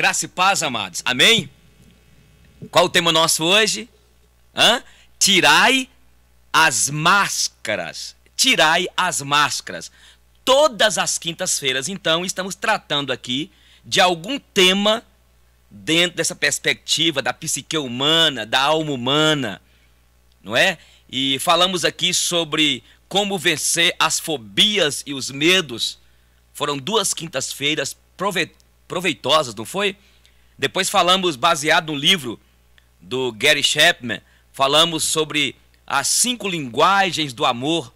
Graça e paz, amados. Amém? Qual o tema nosso hoje? Hã? Tirai as máscaras. Tirai as máscaras. Todas as quintas-feiras, então, estamos tratando aqui de algum tema dentro dessa perspectiva da psique humana, da alma humana, não é? E falamos aqui sobre como vencer as fobias e os medos. Foram duas quintas-feiras proveitosas, não foi? Depois falamos, baseado no livro do Gary Chapman, falamos sobre as cinco linguagens do amor.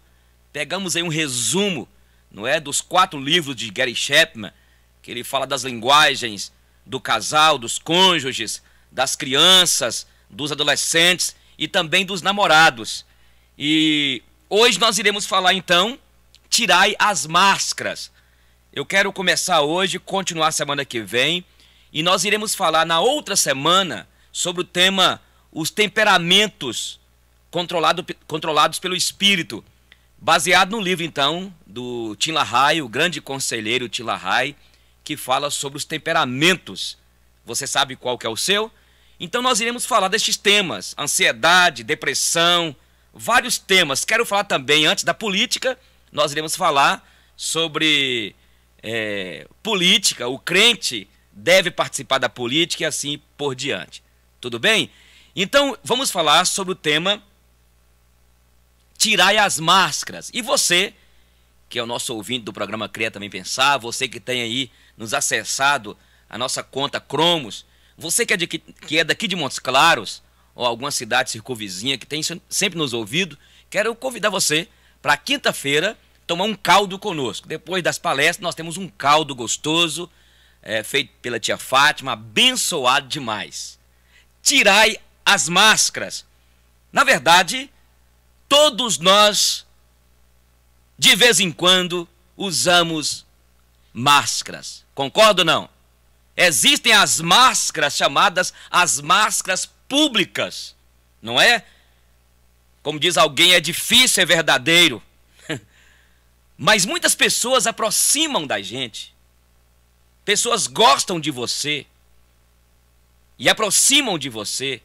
Pegamos aí um resumo, não é, dos quatro livros de Gary Chapman, que ele fala das linguagens do casal, dos cônjuges, das crianças, dos adolescentes e também dos namorados. E hoje nós iremos falar então tirai as máscaras. Eu quero começar hoje, continuar semana que vem, e nós iremos falar na outra semana sobre o tema os temperamentos controlado, controlados pelo espírito, baseado no livro então do Tim LaHaye, o grande conselheiro Tim LaHaye, que fala sobre os temperamentos. Você sabe qual que é o seu? Então nós iremos falar destes temas: ansiedade, depressão, vários temas. Quero falar também antes da política, nós iremos falar sobre é, política, o crente deve participar da política e assim por diante. Tudo bem? Então, vamos falar sobre o tema Tirai as máscaras. E você, que é o nosso ouvinte do programa Cria Também Pensar, você que tem aí nos acessado a nossa conta Cromos, você que é, de, que é daqui de Montes Claros, ou alguma cidade circunvizinha que tem sempre nos ouvido, quero convidar você para quinta-feira tomar um caldo conosco. Depois das palestras, nós temos um caldo gostoso, é, feito pela tia Fátima, abençoado demais. Tirai as máscaras. Na verdade, todos nós, de vez em quando, usamos máscaras. Concordo, ou não? Existem as máscaras chamadas as máscaras públicas, não é? Como diz alguém, é difícil, é verdadeiro. Mas muitas pessoas aproximam da gente. Pessoas gostam de você e aproximam de você.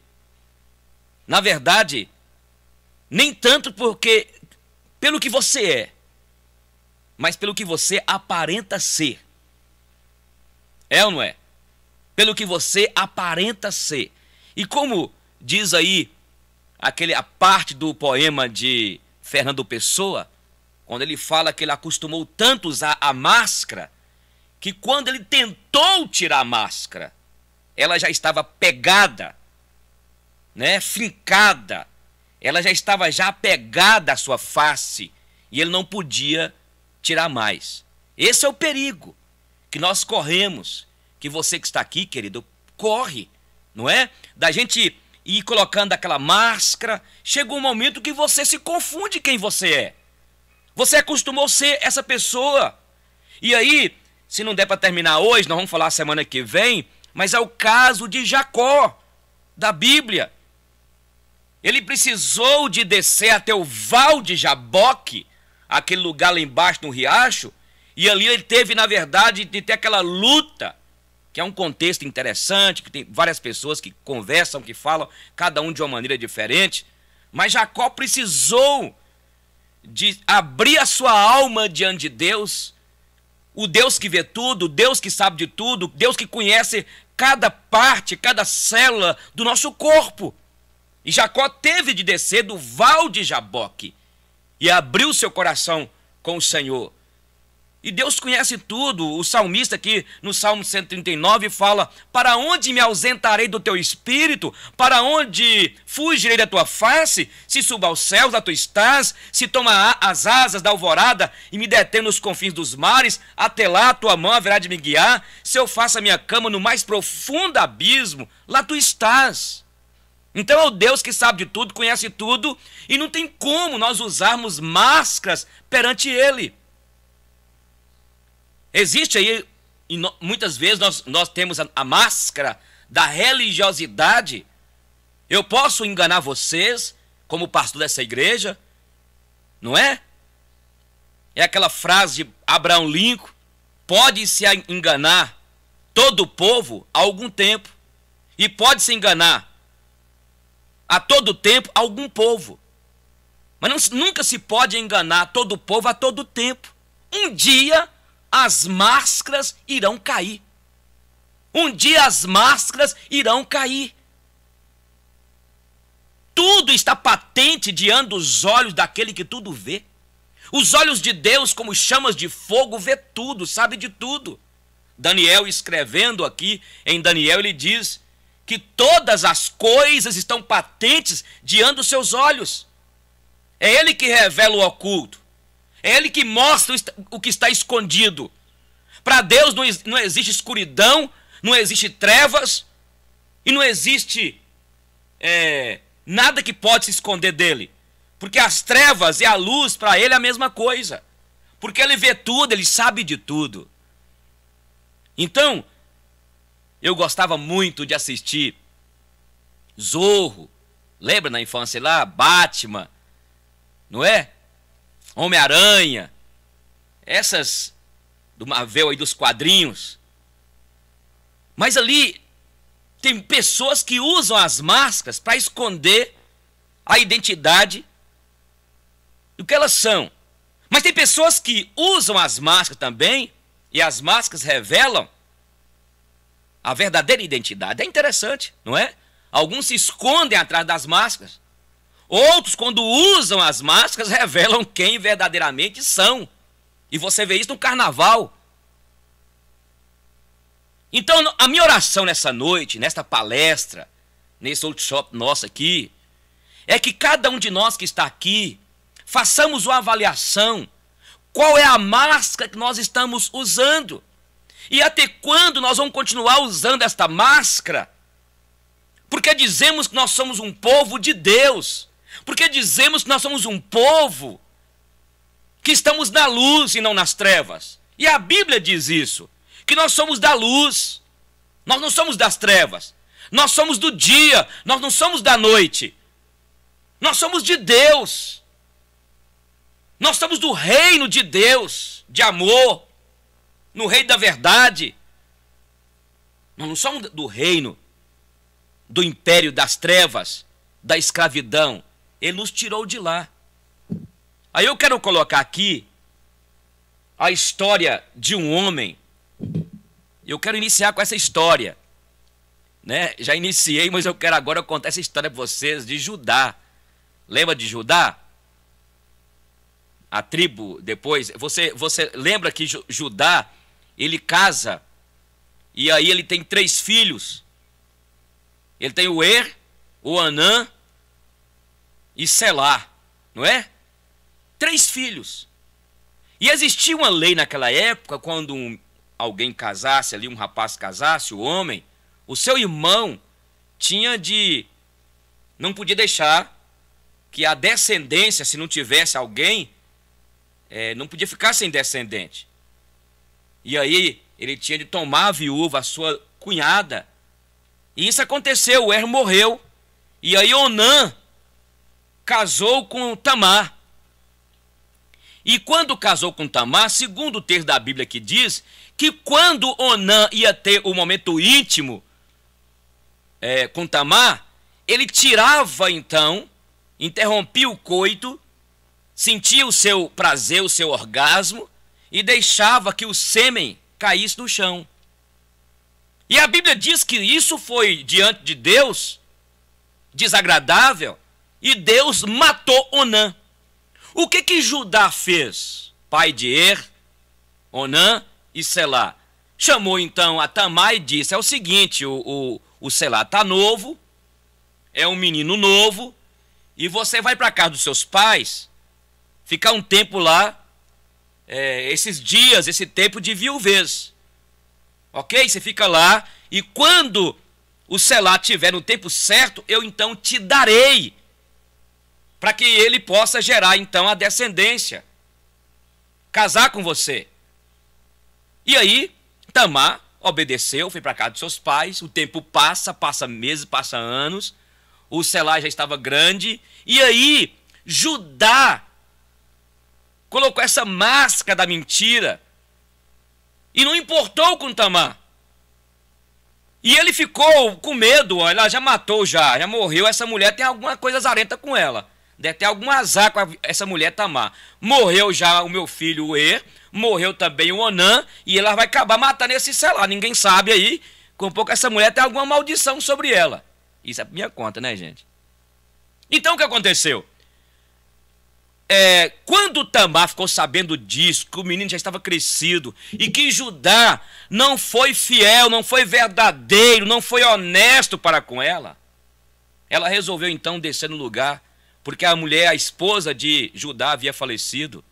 Na verdade, nem tanto porque pelo que você é, mas pelo que você aparenta ser. É ou não é? Pelo que você aparenta ser. E como diz aí aquele a parte do poema de Fernando Pessoa, onde ele fala que ele acostumou tanto usar a máscara, que quando ele tentou tirar a máscara, ela já estava pegada, né, fincada, ela já estava já pegada à sua face e ele não podia tirar mais. Esse é o perigo que nós corremos, que você que está aqui, querido, corre, não é? Da gente ir colocando aquela máscara, chega um momento que você se confunde quem você é. Você acostumou ser essa pessoa. E aí, se não der para terminar hoje, nós vamos falar semana que vem, mas é o caso de Jacó, da Bíblia. Ele precisou de descer até o val de Jaboque, aquele lugar lá embaixo no riacho, e ali ele teve, na verdade, de ter aquela luta, que é um contexto interessante, que tem várias pessoas que conversam, que falam, cada um de uma maneira diferente. Mas Jacó precisou de abrir a sua alma diante de Deus, o Deus que vê tudo, o Deus que sabe de tudo, o Deus que conhece cada parte, cada célula do nosso corpo. E Jacó teve de descer do val de Jaboque e abriu seu coração com o Senhor. E Deus conhece tudo. O salmista aqui no Salmo 139 fala: Para onde me ausentarei do teu espírito? Para onde fugirei da tua face? Se suba aos céus, lá tu estás. Se toma as asas da alvorada e me detém nos confins dos mares, até lá tua mão haverá de me guiar. Se eu faço a minha cama no mais profundo abismo, lá tu estás. Então é o Deus que sabe de tudo, conhece tudo, e não tem como nós usarmos máscaras perante Ele. Existe aí, no, muitas vezes nós, nós temos a, a máscara da religiosidade. Eu posso enganar vocês, como pastor dessa igreja, não é? É aquela frase de Abraão Lincoln: pode-se enganar todo o povo a algum tempo, e pode-se enganar a todo tempo algum povo. Mas não, nunca se pode enganar todo o povo a todo tempo. Um dia as máscaras irão cair. Um dia as máscaras irão cair. Tudo está patente diante dos olhos daquele que tudo vê. Os olhos de Deus, como chamas de fogo, vê tudo, sabe de tudo. Daniel escrevendo aqui em Daniel, ele diz que todas as coisas estão patentes diante dos seus olhos. É ele que revela o oculto. É Ele que mostra o que está escondido. Para Deus não, não existe escuridão, não existe trevas e não existe é, nada que pode se esconder dele. Porque as trevas e a luz para ele é a mesma coisa. Porque ele vê tudo, ele sabe de tudo. Então, eu gostava muito de assistir Zorro, lembra na infância lá? Batman, não é? Homem-Aranha, essas do Marvel aí dos quadrinhos. Mas ali tem pessoas que usam as máscaras para esconder a identidade do que elas são. Mas tem pessoas que usam as máscaras também, e as máscaras revelam a verdadeira identidade. É interessante, não é? Alguns se escondem atrás das máscaras. Outros, quando usam as máscaras, revelam quem verdadeiramente são. E você vê isso no carnaval. Então, a minha oração nessa noite, nesta palestra, nesse workshop nosso aqui, é que cada um de nós que está aqui façamos uma avaliação. Qual é a máscara que nós estamos usando? E até quando nós vamos continuar usando esta máscara? Porque dizemos que nós somos um povo de Deus. Porque dizemos que nós somos um povo que estamos na luz e não nas trevas. E a Bíblia diz isso, que nós somos da luz. Nós não somos das trevas. Nós somos do dia, nós não somos da noite. Nós somos de Deus. Nós somos do reino de Deus, de amor, no reino da verdade. Nós não somos do reino, do império das trevas, da escravidão, ele nos tirou de lá. Aí eu quero colocar aqui a história de um homem. Eu quero iniciar com essa história. Né? Já iniciei, mas eu quero agora contar essa história para vocês de Judá. Lembra de Judá? A tribo depois. Você, você lembra que Judá ele casa e aí ele tem três filhos. Ele tem o Er, o Anã e Selá, não é? Três filhos. E existia uma lei naquela época, quando um, alguém casasse ali, um rapaz casasse, o homem, o seu irmão tinha de. não podia deixar que a descendência, se não tivesse alguém, é, não podia ficar sem descendente. E aí ele tinha de tomar a viúva, a sua cunhada. E isso aconteceu, o Er morreu. E aí Onan casou com Tamar. E quando casou com Tamar, segundo o texto da Bíblia que diz, que quando Onã ia ter o momento íntimo é, com Tamar, ele tirava então, interrompia o coito, sentia o seu prazer, o seu orgasmo, e deixava que o sêmen caísse no chão. E a Bíblia diz que isso foi diante de Deus desagradável e Deus matou Onã. O que que Judá fez? Pai de Er, Onã e Selá. Chamou então a Tamar e disse: é o seguinte, o, o, o Selá está novo, é um menino novo, e você vai para casa dos seus pais, ficar um tempo lá, é, esses dias, esse tempo de viuvez. Ok? Você fica lá, e quando o Selá tiver no tempo certo, eu então te darei para que ele possa gerar então a descendência, casar com você. E aí, Tamar obedeceu, foi para casa dos seus pais. O tempo passa, passa meses, passa anos. O Selá já estava grande. E aí, Judá colocou essa máscara da mentira e não importou com Tamar. E ele ficou com medo, ela já matou já, já morreu, essa mulher tem alguma coisa zarenta com ela. Deve ter algum azar com a, essa mulher Tamar. Morreu já o meu filho, o E. Morreu também o Onan. E ela vai acabar matando esse, sei lá, ninguém sabe aí. Com pouco essa mulher tem alguma maldição sobre ela. Isso é minha conta, né, gente? Então o que aconteceu? É, quando Tamar ficou sabendo disso, que o menino já estava crescido e que Judá não foi fiel, não foi verdadeiro, não foi honesto para com ela, ela resolveu então descer no lugar porque a mulher, a esposa de Judá, havia falecido.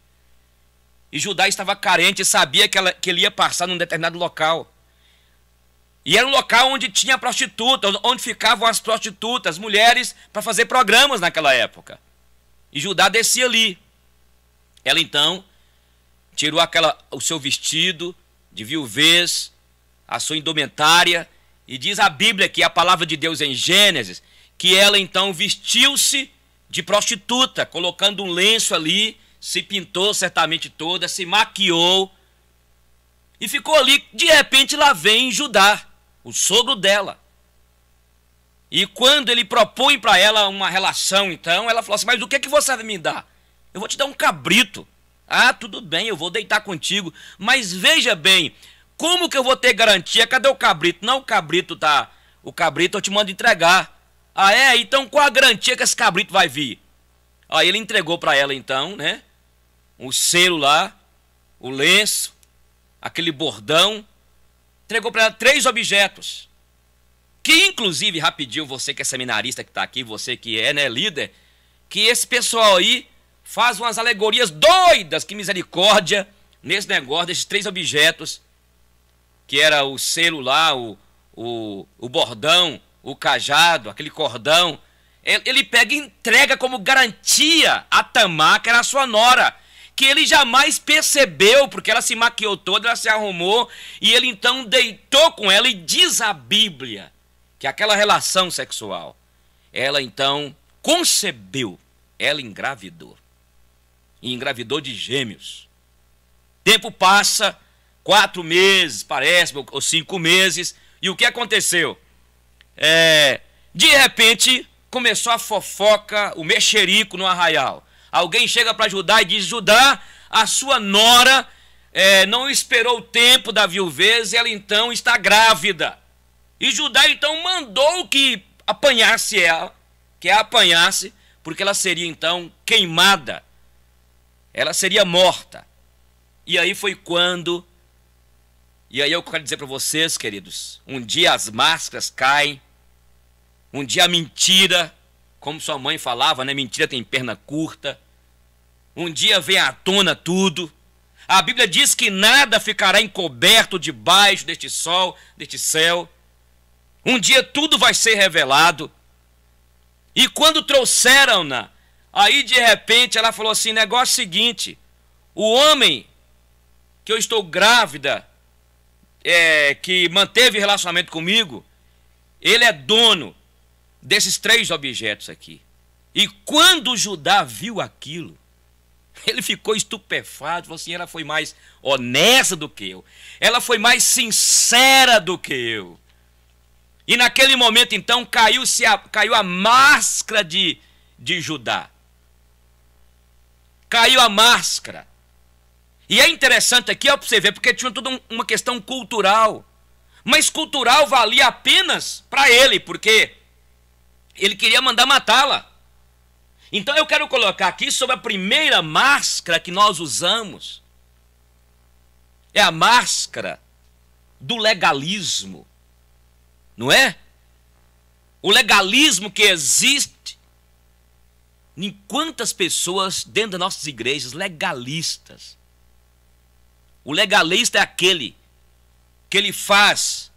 E Judá estava carente, sabia que, ela, que ele ia passar num determinado local. E era um local onde tinha prostitutas, onde ficavam as prostitutas, mulheres, para fazer programas naquela época. E Judá descia ali. Ela então tirou aquela, o seu vestido de viuvez, a sua indumentária, e diz a Bíblia que a palavra de Deus é em Gênesis, que ela então vestiu-se de prostituta, colocando um lenço ali, se pintou certamente toda, se maquiou e ficou ali. De repente, lá vem Judá, o sogro dela. E quando ele propõe para ela uma relação, então, ela falou assim: Mas o que, é que você vai me dar? Eu vou te dar um cabrito. Ah, tudo bem, eu vou deitar contigo. Mas veja bem, como que eu vou ter garantia? Cadê o cabrito? Não, o cabrito tá. O cabrito eu te mando entregar. Ah, é? Então qual a garantia que esse cabrito vai vir? Aí ele entregou para ela, então, né? O celular, o lenço, aquele bordão. Entregou para ela três objetos. Que, inclusive, rapidinho, você que é seminarista que está aqui, você que é, né, líder, que esse pessoal aí faz umas alegorias doidas, que misericórdia, nesse negócio desses três objetos, que era o celular o, o, o bordão o cajado, aquele cordão, ele pega e entrega como garantia a Tamar, que era sua nora, que ele jamais percebeu, porque ela se maquiou toda, ela se arrumou, e ele então deitou com ela, e diz a Bíblia que aquela relação sexual, ela então concebeu, ela engravidou. E engravidou de gêmeos. Tempo passa, quatro meses, parece, ou cinco meses, e o que aconteceu? É, de repente, começou a fofoca, o mexerico no arraial. Alguém chega para Judá e diz: Judá, a sua nora é, não esperou o tempo da viuvez e ela então está grávida. E Judá então mandou que apanhasse ela, que a apanhasse, porque ela seria então queimada, ela seria morta. E aí foi quando. E aí eu quero dizer para vocês, queridos: um dia as máscaras caem um dia a mentira, como sua mãe falava, né? Mentira tem perna curta. Um dia vem à tona tudo. A Bíblia diz que nada ficará encoberto debaixo deste sol, deste céu. Um dia tudo vai ser revelado. E quando trouxeram-na, aí de repente ela falou assim: negócio seguinte, o homem que eu estou grávida, é, que manteve relacionamento comigo, ele é dono desses três objetos aqui. E quando Judá viu aquilo, ele ficou estupefato falou assim: ela foi mais honesta do que eu, ela foi mais sincera do que eu. E naquele momento, então, caiu, -se a, caiu a máscara de, de Judá. Caiu a máscara. E é interessante aqui, ó, para você ver, porque tinha toda um, uma questão cultural. Mas cultural valia apenas para ele, porque ele queria mandar matá-la. Então eu quero colocar aqui sobre a primeira máscara que nós usamos. É a máscara do legalismo. Não é? O legalismo que existe em quantas pessoas dentro das nossas igrejas legalistas. O legalista é aquele que ele faz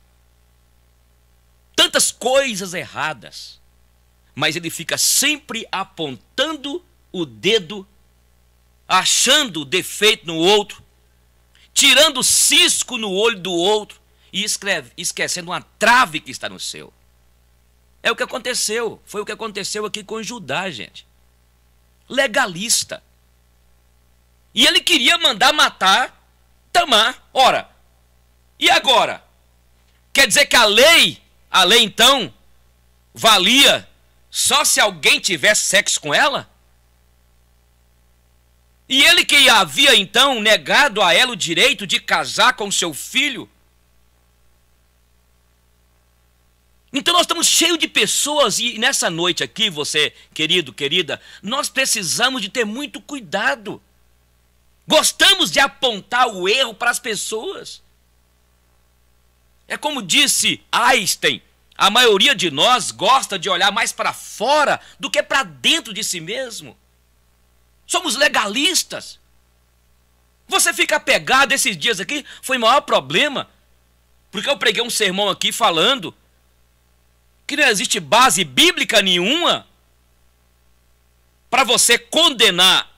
tantas coisas erradas mas ele fica sempre apontando o dedo, achando defeito no outro, tirando cisco no olho do outro e escreve, esquecendo uma trave que está no seu. É o que aconteceu, foi o que aconteceu aqui com Judá, gente. Legalista. E ele queria mandar matar Tamar. Ora, e agora? Quer dizer que a lei, a lei então, valia só se alguém tivesse sexo com ela? E ele que havia então negado a ela o direito de casar com seu filho? Então nós estamos cheios de pessoas e nessa noite aqui, você, querido, querida, nós precisamos de ter muito cuidado. Gostamos de apontar o erro para as pessoas. É como disse Einstein, a maioria de nós gosta de olhar mais para fora do que para dentro de si mesmo. Somos legalistas. Você fica apegado esses dias aqui, foi o maior problema. Porque eu preguei um sermão aqui falando que não existe base bíblica nenhuma para você condenar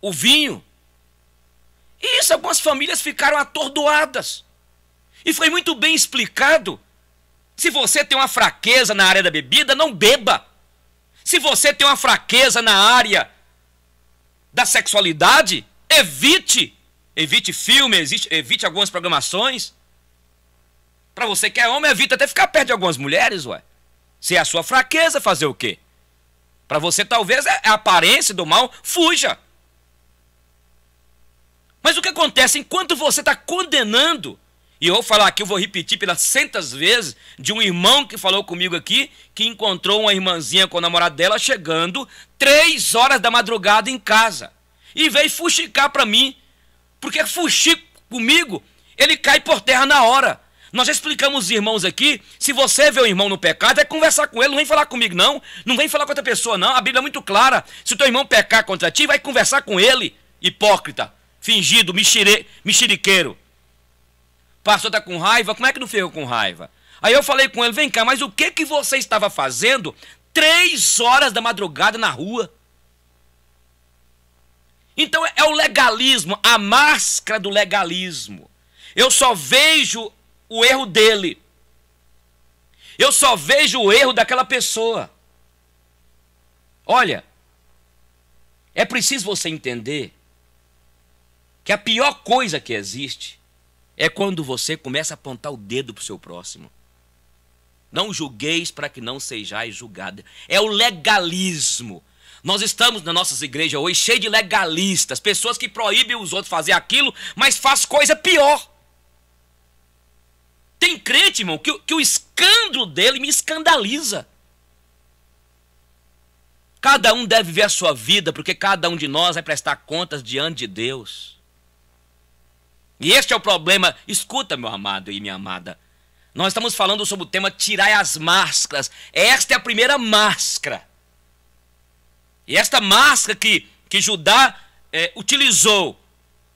o vinho. E isso algumas famílias ficaram atordoadas. E foi muito bem explicado se você tem uma fraqueza na área da bebida, não beba. Se você tem uma fraqueza na área da sexualidade, evite. Evite filme, evite algumas programações. Para você que é homem, evite até ficar perto de algumas mulheres, ué. Se é a sua fraqueza, fazer o quê? Para você, talvez, é, é a aparência do mal, fuja. Mas o que acontece enquanto você está condenando e eu vou falar aqui, eu vou repetir pelas centas vezes, de um irmão que falou comigo aqui, que encontrou uma irmãzinha com o namorado dela chegando três horas da madrugada em casa. E veio fuxicar para mim. Porque fuxico comigo, ele cai por terra na hora. Nós já explicamos os irmãos aqui, se você vê o irmão no pecado, é conversar com ele, não vem falar comigo não, não vem falar com outra pessoa não, a Bíblia é muito clara. Se o teu irmão pecar contra ti, vai conversar com ele, hipócrita, fingido, mexeriqueiro pastor está com raiva, como é que não ferrou com raiva? Aí eu falei com ele, vem cá, mas o que que você estava fazendo três horas da madrugada na rua? Então é, é o legalismo, a máscara do legalismo. Eu só vejo o erro dele. Eu só vejo o erro daquela pessoa. Olha, é preciso você entender que a pior coisa que existe é quando você começa a apontar o dedo para o seu próximo. Não julgueis para que não sejais julgada. É o legalismo. Nós estamos nas nossas igrejas hoje cheios de legalistas, pessoas que proíbem os outros fazer aquilo, mas faz coisa pior. Tem crente, irmão, que, que o escândalo dele me escandaliza. Cada um deve ver a sua vida, porque cada um de nós vai prestar contas diante de Deus. E este é o problema. Escuta, meu amado e minha amada. Nós estamos falando sobre o tema tirai as máscaras. Esta é a primeira máscara. E esta máscara que, que Judá é, utilizou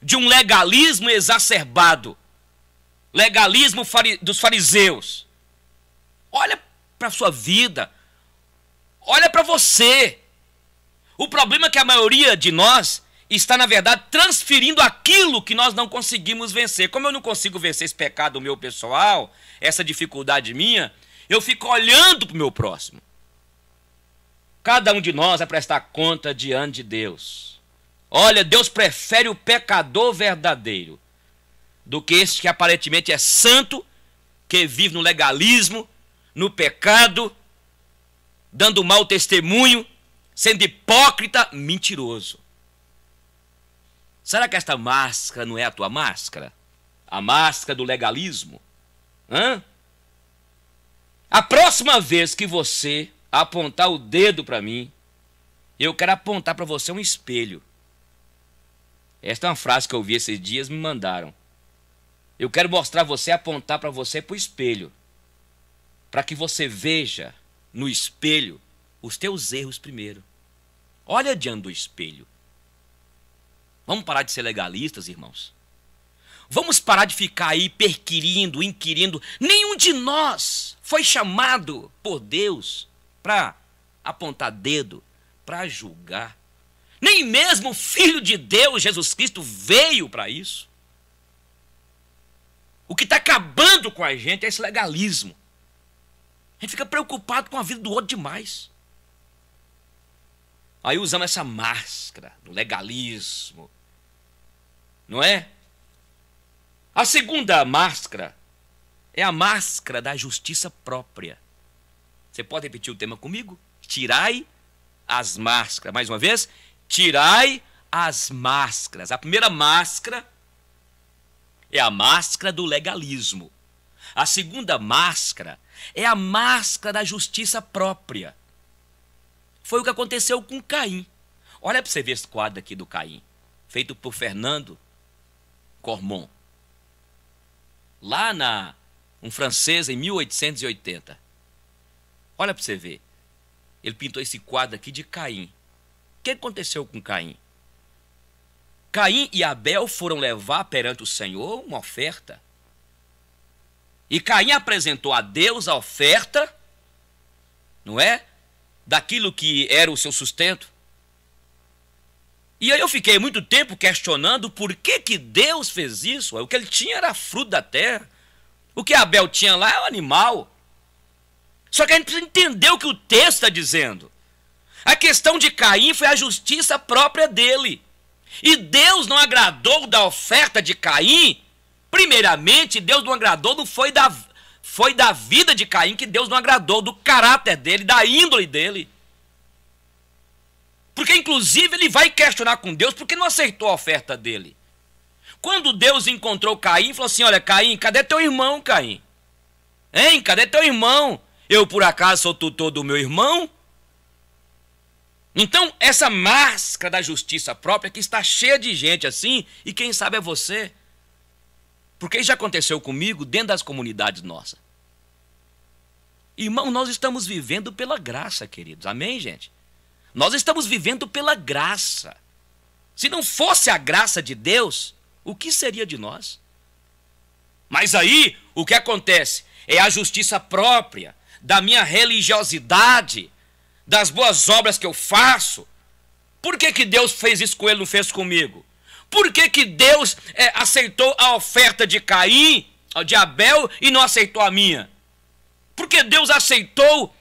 de um legalismo exacerbado legalismo fari, dos fariseus. Olha para a sua vida. Olha para você. O problema é que a maioria de nós está, na verdade, transferindo aquilo que nós não conseguimos vencer. Como eu não consigo vencer esse pecado meu pessoal, essa dificuldade minha, eu fico olhando para o meu próximo. Cada um de nós vai é prestar conta diante de Deus. Olha, Deus prefere o pecador verdadeiro do que esse que aparentemente é santo, que vive no legalismo, no pecado, dando mau testemunho, sendo hipócrita, mentiroso. Será que esta máscara não é a tua máscara? A máscara do legalismo? Hã? A próxima vez que você apontar o dedo para mim, eu quero apontar para você um espelho. Esta é uma frase que eu ouvi esses dias, me mandaram. Eu quero mostrar você, apontar para você para o espelho. Para que você veja no espelho os teus erros primeiro. Olha diante do espelho. Vamos parar de ser legalistas, irmãos. Vamos parar de ficar aí perquirindo, inquirindo. Nenhum de nós foi chamado por Deus para apontar dedo, para julgar. Nem mesmo o Filho de Deus, Jesus Cristo, veio para isso. O que está acabando com a gente é esse legalismo. A gente fica preocupado com a vida do outro demais. Aí usamos essa máscara do legalismo, não é? A segunda máscara é a máscara da justiça própria. Você pode repetir o tema comigo? Tirai as máscaras. Mais uma vez, tirai as máscaras. A primeira máscara é a máscara do legalismo. A segunda máscara é a máscara da justiça própria. Foi o que aconteceu com Caim. Olha para você ver esse quadro aqui do Caim, feito por Fernando Cormon, lá na um francês em 1880. Olha para você ver. Ele pintou esse quadro aqui de Caim. O que aconteceu com Caim? Caim e Abel foram levar perante o Senhor uma oferta. E Caim apresentou a Deus a oferta, não é? Daquilo que era o seu sustento. E aí eu fiquei muito tempo questionando por que, que Deus fez isso. O que ele tinha era fruto da terra. O que Abel tinha lá é um animal. Só que a gente precisa entender o que o texto está dizendo. A questão de Caim foi a justiça própria dele. E Deus não agradou da oferta de Caim. Primeiramente, Deus não agradou, não foi da, foi da vida de Caim que Deus não agradou, do caráter dele, da índole dele. Porque, inclusive, ele vai questionar com Deus porque não aceitou a oferta dele. Quando Deus encontrou Caim, falou assim: Olha, Caim, cadê teu irmão, Caim? Hein, cadê teu irmão? Eu, por acaso, sou tutor do meu irmão? Então, essa máscara da justiça própria que está cheia de gente assim, e quem sabe é você. Porque isso já aconteceu comigo dentro das comunidades nossas. Irmão, nós estamos vivendo pela graça, queridos. Amém, gente? Nós estamos vivendo pela graça. Se não fosse a graça de Deus, o que seria de nós? Mas aí o que acontece? É a justiça própria, da minha religiosidade, das boas obras que eu faço. Por que, que Deus fez isso com ele, não fez comigo? Por que, que Deus é, aceitou a oferta de Caim, de Abel, e não aceitou a minha? por que Deus aceitou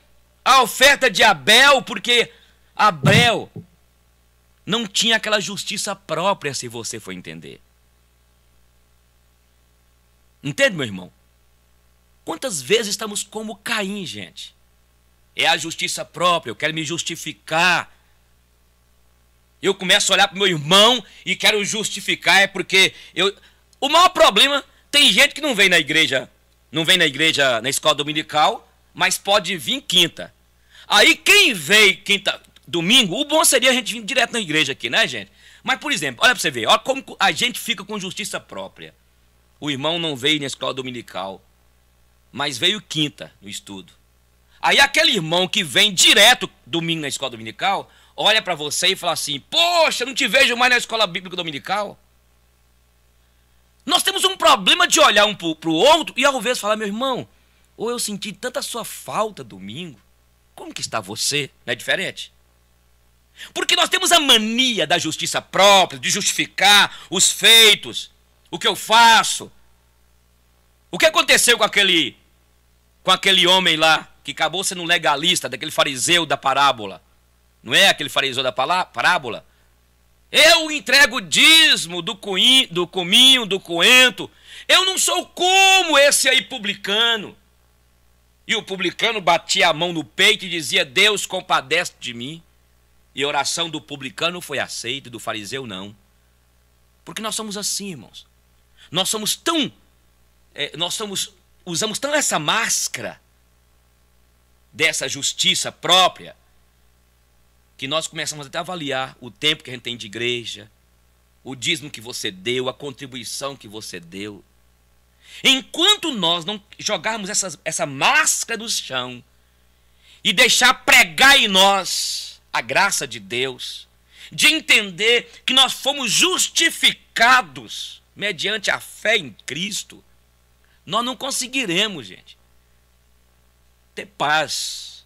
a oferta de Abel, porque Abel não tinha aquela justiça própria, se você for entender. Entende, meu irmão? Quantas vezes estamos como Caim, gente? É a justiça própria, eu quero me justificar. Eu começo a olhar para meu irmão e quero justificar, é porque eu. O maior problema, tem gente que não vem na igreja, não vem na igreja, na escola dominical, mas pode vir quinta. Aí quem vem quinta, domingo, o bom seria a gente vir direto na igreja aqui, né, gente? Mas, por exemplo, olha para você ver, olha como a gente fica com justiça própria. O irmão não veio na escola dominical, mas veio quinta no estudo. Aí aquele irmão que vem direto domingo na escola dominical, olha para você e fala assim: "Poxa, não te vejo mais na escola bíblica dominical". Nós temos um problema de olhar um pro outro e ao vez falar: "Meu irmão, ou eu senti tanta sua falta domingo. Como que está você?" Não é diferente? Porque nós temos a mania da justiça própria, de justificar os feitos, o que eu faço. O que aconteceu com aquele com aquele homem lá que acabou sendo legalista, daquele fariseu da parábola? Não é aquele fariseu da parábola? Eu entrego dízimo do, coin, do cominho, do coento. Eu não sou como esse aí publicano. E o publicano batia a mão no peito e dizia: Deus compadece de mim. E a oração do publicano foi aceita e do fariseu não. Porque nós somos assim, irmãos. Nós somos tão. É, nós somos, usamos tão essa máscara dessa justiça própria que nós começamos até a avaliar o tempo que a gente tem de igreja, o dízimo que você deu, a contribuição que você deu. Enquanto nós não jogarmos essa, essa máscara do chão e deixar pregar em nós a graça de Deus, de entender que nós fomos justificados mediante a fé em Cristo, nós não conseguiremos, gente, ter paz,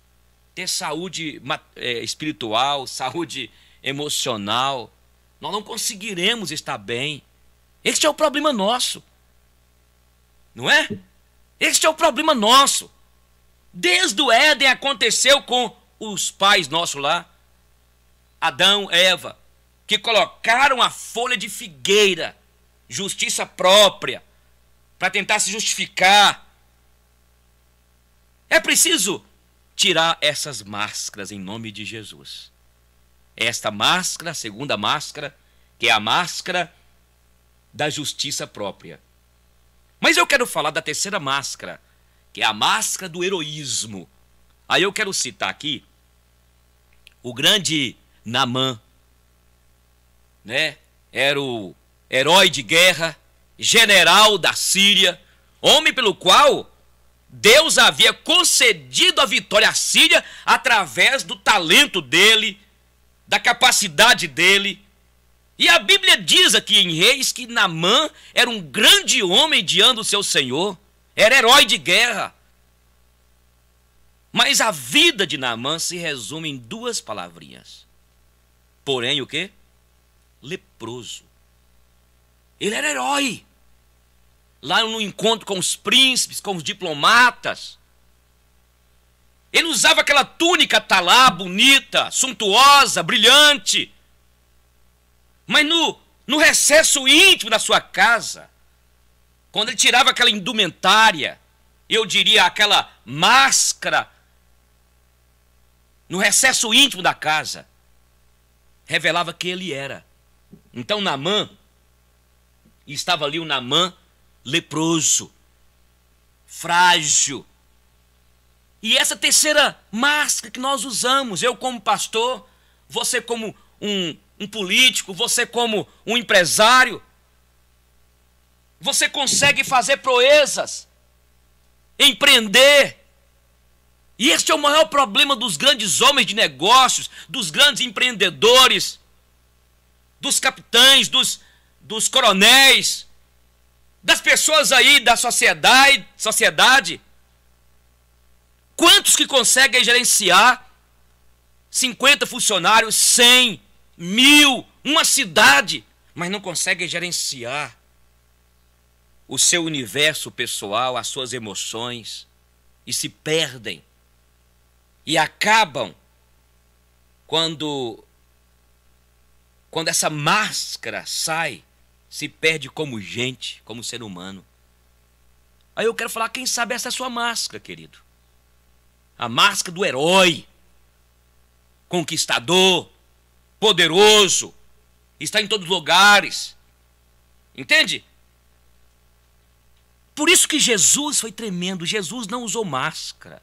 ter saúde é, espiritual, saúde emocional. Nós não conseguiremos estar bem. Este é o problema nosso. Não é? Este é o problema nosso. Desde o Éden aconteceu com os pais nossos lá. Adão, Eva, que colocaram a folha de figueira, justiça própria, para tentar se justificar. É preciso tirar essas máscaras em nome de Jesus. Esta máscara, a segunda máscara, que é a máscara da justiça própria. Mas eu quero falar da terceira máscara, que é a máscara do heroísmo. Aí eu quero citar aqui o grande Namã, né? Era o herói de guerra, general da Síria, homem pelo qual Deus havia concedido a vitória à Síria através do talento dele, da capacidade dele. E a Bíblia diz aqui em Reis que Namã era um grande homem diante do seu Senhor, era herói de guerra. Mas a vida de Naamã se resume em duas palavrinhas: Porém, o que Leproso. Ele era herói. Lá no encontro com os príncipes, com os diplomatas. Ele usava aquela túnica talá, tá bonita, suntuosa, brilhante. Mas no, no recesso íntimo da sua casa, quando ele tirava aquela indumentária, eu diria aquela máscara, no recesso íntimo da casa, revelava que ele era. Então Namã, estava ali o Namã leproso, frágil. E essa terceira máscara que nós usamos, eu como pastor, você como um, um político, você como um empresário, você consegue fazer proezas, empreender, e este é o maior problema dos grandes homens de negócios, dos grandes empreendedores, dos capitães, dos, dos coronéis, das pessoas aí da sociedade, sociedade. Quantos que conseguem gerenciar 50 funcionários, 100, mil, uma cidade, mas não conseguem gerenciar o seu universo pessoal, as suas emoções e se perdem e acabam quando quando essa máscara sai, se perde como gente, como ser humano. Aí eu quero falar, quem sabe essa é a sua máscara, querido. A máscara do herói, conquistador, poderoso, está em todos os lugares. Entende? Por isso que Jesus foi tremendo. Jesus não usou máscara.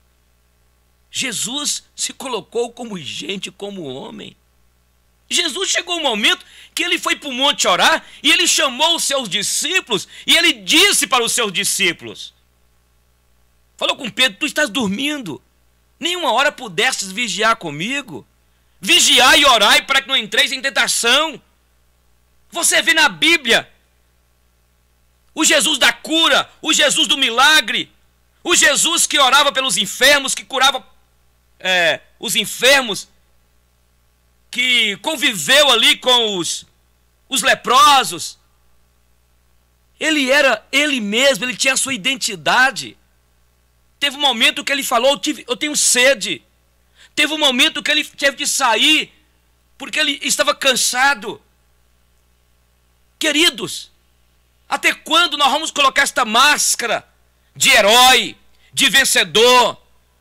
Jesus se colocou como gente, como homem. Jesus chegou um momento que ele foi para o monte orar e ele chamou os seus discípulos e ele disse para os seus discípulos: Falou com Pedro, tu estás dormindo, nenhuma hora pudestes vigiar comigo. Vigiai e orai para que não entreis em tentação. Você vê na Bíblia o Jesus da cura, o Jesus do milagre, o Jesus que orava pelos enfermos, que curava é, os enfermos, que conviveu ali com os, os leprosos. Ele era ele mesmo, ele tinha a sua identidade. Teve um momento que ele falou: eu, tive, eu tenho sede. Teve um momento que ele teve que sair porque ele estava cansado. Queridos, até quando nós vamos colocar esta máscara de herói, de vencedor,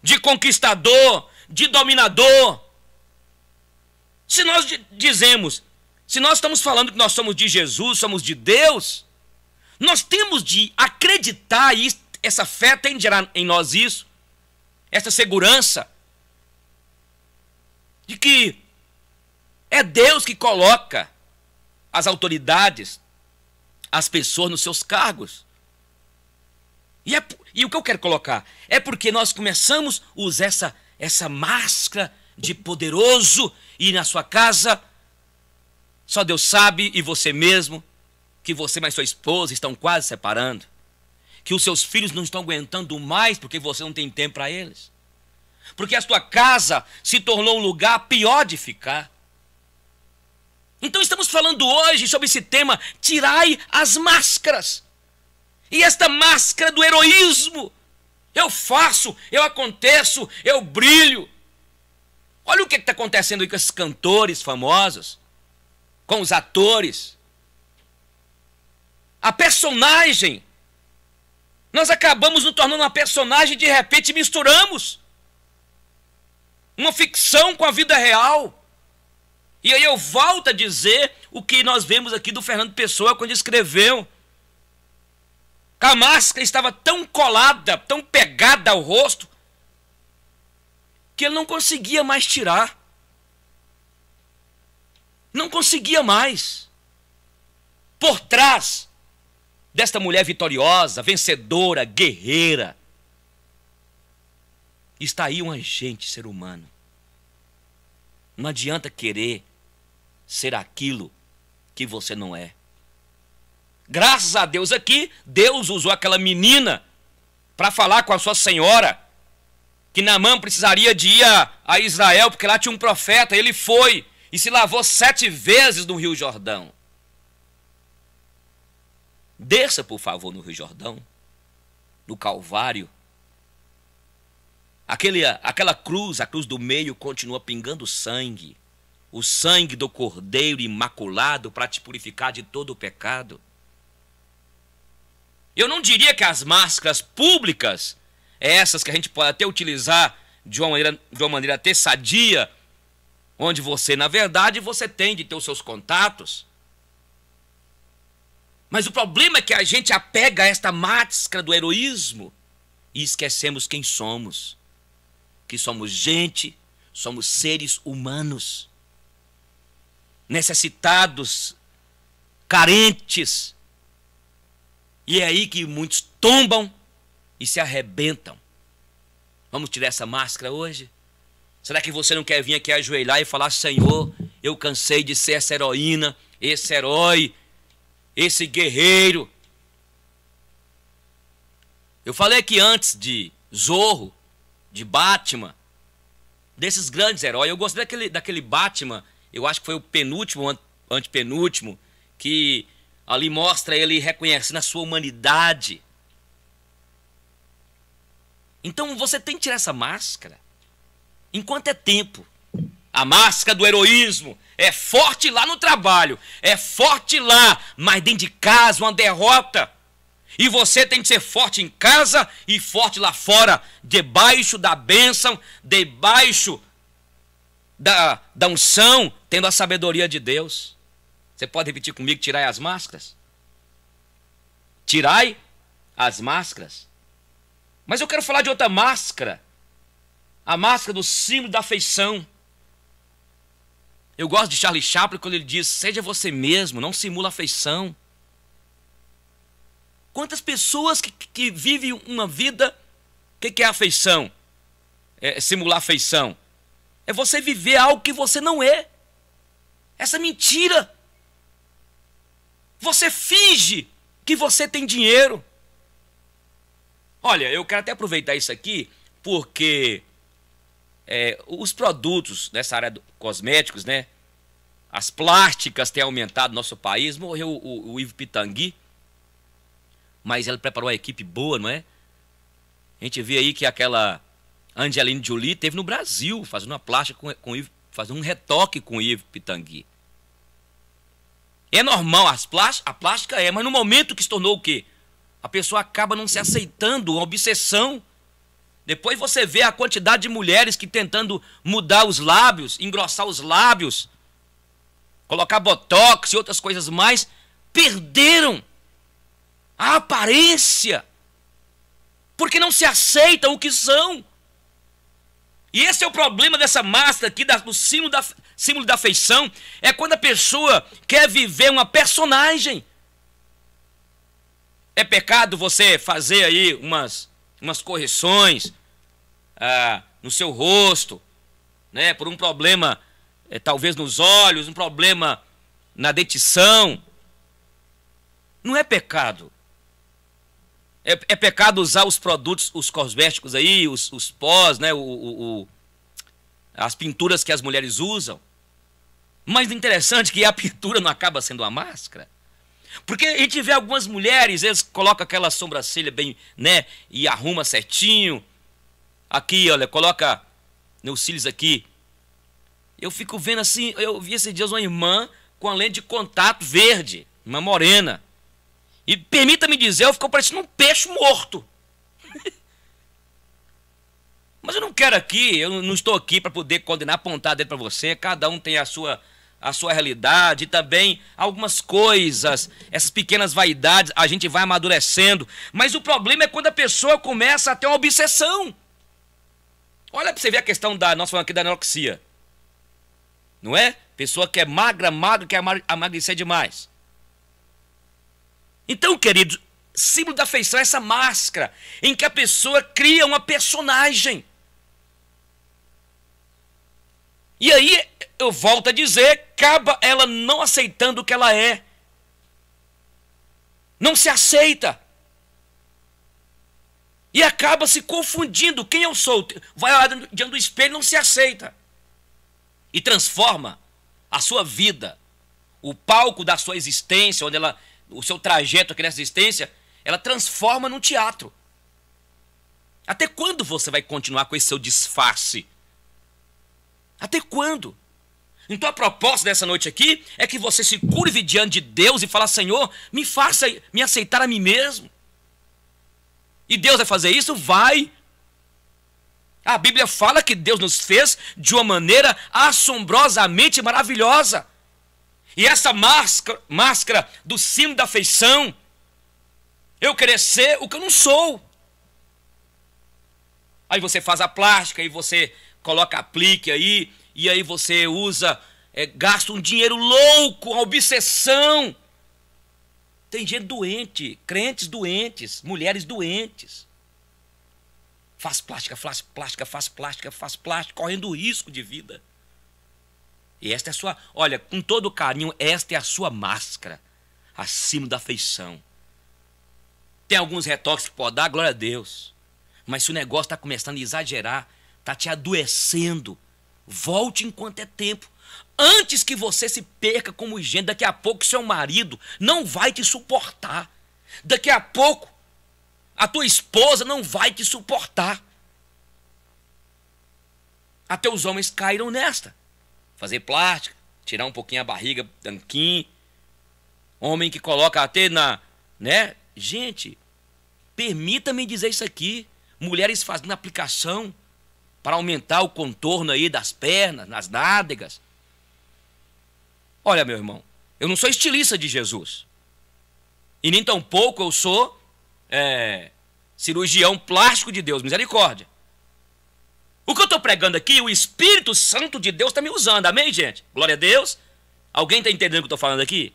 de conquistador, de dominador. Se nós dizemos, se nós estamos falando que nós somos de Jesus, somos de Deus, nós temos de acreditar e essa fé tem de gerar em nós isso, essa segurança de que é Deus que coloca as autoridades, as pessoas nos seus cargos. E é, e o que eu quero colocar é porque nós começamos a usar essa, essa máscara de poderoso e na sua casa só Deus sabe e você mesmo que você mais sua esposa estão quase separando, que os seus filhos não estão aguentando mais porque você não tem tempo para eles. Porque a sua casa se tornou um lugar pior de ficar. Então estamos falando hoje sobre esse tema: tirai as máscaras. E esta máscara do heroísmo. Eu faço, eu aconteço, eu brilho. Olha o que é está acontecendo aí com esses cantores famosos, com os atores. A personagem. Nós acabamos nos tornando uma personagem e de repente misturamos. Uma ficção com a vida real. E aí eu volto a dizer o que nós vemos aqui do Fernando Pessoa quando escreveu a máscara estava tão colada, tão pegada ao rosto, que ele não conseguia mais tirar. Não conseguia mais. Por trás desta mulher vitoriosa, vencedora, guerreira, está aí um agente ser humano. Não adianta querer ser aquilo que você não é. Graças a Deus aqui, Deus usou aquela menina para falar com a sua senhora que Naamã precisaria de ir a, a Israel, porque lá tinha um profeta, ele foi e se lavou sete vezes no Rio Jordão. Desça, por favor, no Rio Jordão, no Calvário. Aquele, aquela cruz, a cruz do meio, continua pingando sangue. O sangue do Cordeiro Imaculado para te purificar de todo o pecado. Eu não diria que as máscaras públicas, é essas que a gente pode até utilizar de uma maneira, de uma maneira até sadia, onde você, na verdade, você tem de ter os seus contatos. Mas o problema é que a gente apega a esta máscara do heroísmo e esquecemos quem somos. Que somos gente, somos seres humanos, necessitados, carentes e é aí que muitos tombam e se arrebentam. Vamos tirar essa máscara hoje? Será que você não quer vir aqui ajoelhar e falar: Senhor, eu cansei de ser essa heroína, esse herói, esse guerreiro? Eu falei que antes de Zorro, de Batman, desses grandes heróis, eu gostei daquele, daquele Batman, eu acho que foi o penúltimo, antepenúltimo, que Ali mostra ele reconhecendo a sua humanidade. Então você tem que tirar essa máscara enquanto é tempo. A máscara do heroísmo é forte lá no trabalho, é forte lá, mas dentro de casa uma derrota. E você tem que ser forte em casa e forte lá fora, debaixo da bênção, debaixo da, da unção, tendo a sabedoria de Deus. Você pode repetir comigo: tirai as máscaras? Tirai as máscaras. Mas eu quero falar de outra máscara. A máscara do símbolo da afeição. Eu gosto de Charlie Chaplin quando ele diz: seja você mesmo, não simula afeição. Quantas pessoas que, que vivem uma vida. O que, que, é afeição? É, é simular afeição. É você viver algo que você não é. Essa mentira você finge que você tem dinheiro. Olha, eu quero até aproveitar isso aqui porque é, os produtos nessa área do, cosméticos, né? As plásticas têm aumentado no nosso país. Morreu o, o Ivo Pitangui, mas ele preparou uma equipe boa, não é? A gente vê aí que aquela Angelina Jolie teve no Brasil, fazendo uma plástica com, com Ivo, fazendo um retoque com o Ivo Pitangui. É normal as a plástica é, mas no momento que se tornou o quê? A pessoa acaba não se aceitando, uma obsessão. Depois você vê a quantidade de mulheres que tentando mudar os lábios, engrossar os lábios, colocar botox e outras coisas mais, perderam a aparência. Porque não se aceitam o que são. E esse é o problema dessa máscara aqui, do símbolo da, símbolo da afeição, é quando a pessoa quer viver uma personagem. É pecado você fazer aí umas, umas correções ah, no seu rosto, né, por um problema, é, talvez nos olhos, um problema na dentição. Não é pecado. É, é pecado usar os produtos, os cosméticos aí, os, os pós, né? O, o, o, as pinturas que as mulheres usam. Mas interessante que a pintura não acaba sendo uma máscara. Porque a gente vê algumas mulheres, eles colocam aquela sobrancelha bem, né? E arruma certinho. Aqui, olha, coloca meus cílios aqui. Eu fico vendo assim, eu vi esses dias uma irmã com a lente de contato verde, uma morena. E permita-me dizer, eu fico parecendo um peixe morto. Mas eu não quero aqui, eu não estou aqui para poder condenar, apontar dele para você. Cada um tem a sua a sua realidade e também algumas coisas, essas pequenas vaidades, a gente vai amadurecendo. Mas o problema é quando a pessoa começa a ter uma obsessão. Olha para você ver a questão da nós falamos aqui da anorexia, Não é? Pessoa que é magra, magra, que emagrecer demais. Então, queridos, símbolo da afeição é essa máscara em que a pessoa cria uma personagem. E aí, eu volto a dizer, acaba ela não aceitando o que ela é. Não se aceita. E acaba se confundindo quem eu sou. Vai lá diante do espelho não se aceita. E transforma a sua vida, o palco da sua existência, onde ela o seu trajeto aqui nessa existência, ela transforma num teatro. Até quando você vai continuar com esse seu disfarce? Até quando? Então a proposta dessa noite aqui é que você se curve diante de Deus e fala: Senhor, me faça me aceitar a mim mesmo. E Deus vai fazer isso? Vai. A Bíblia fala que Deus nos fez de uma maneira assombrosamente maravilhosa. E essa máscara, máscara do cimo da afeição, eu querer ser o que eu não sou. Aí você faz a plástica e você coloca aplique aí, e aí você usa, é, gasta um dinheiro louco, uma obsessão. Tem gente doente, crentes doentes, mulheres doentes. Faz plástica, faz plástica, faz plástica, faz plástica, correndo risco de vida. E esta é a sua, olha, com todo carinho, esta é a sua máscara, acima da afeição. Tem alguns retoques que pode dar, glória a Deus. Mas se o negócio está começando a exagerar, está te adoecendo, volte enquanto é tempo. Antes que você se perca como gente, daqui a pouco seu marido não vai te suportar. Daqui a pouco a tua esposa não vai te suportar. Até os homens caíram nesta fazer plástica, tirar um pouquinho a barriga, tanquinho. Homem que coloca até na. né? Gente, permita-me dizer isso aqui. Mulheres fazendo aplicação para aumentar o contorno aí das pernas, nas nádegas. Olha, meu irmão, eu não sou estilista de Jesus. E nem tampouco eu sou é, cirurgião plástico de Deus, misericórdia. O que eu estou pregando aqui, o Espírito Santo de Deus está me usando, amém, gente? Glória a Deus. Alguém está entendendo o que eu estou falando aqui?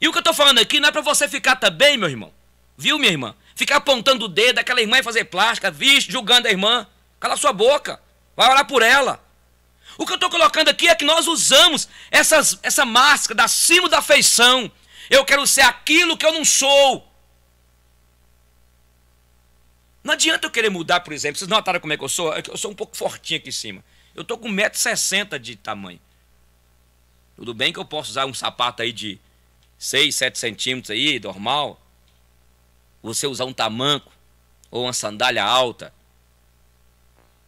E o que eu estou falando aqui não é para você ficar também, meu irmão. Viu, minha irmã? Ficar apontando o dedo, daquela irmã e fazer plástica, vixe, julgando a irmã. Cala sua boca. Vai orar por ela. O que eu estou colocando aqui é que nós usamos essas, essa máscara da cima da afeição. Eu quero ser aquilo que eu não sou. Não adianta eu querer mudar, por exemplo. Vocês notaram como é que eu sou? É eu sou um pouco fortinho aqui em cima. Eu tô com 1,60m de tamanho. Tudo bem que eu posso usar um sapato aí de 6, 7 centímetros aí, normal. Você usar um tamanco ou uma sandália alta.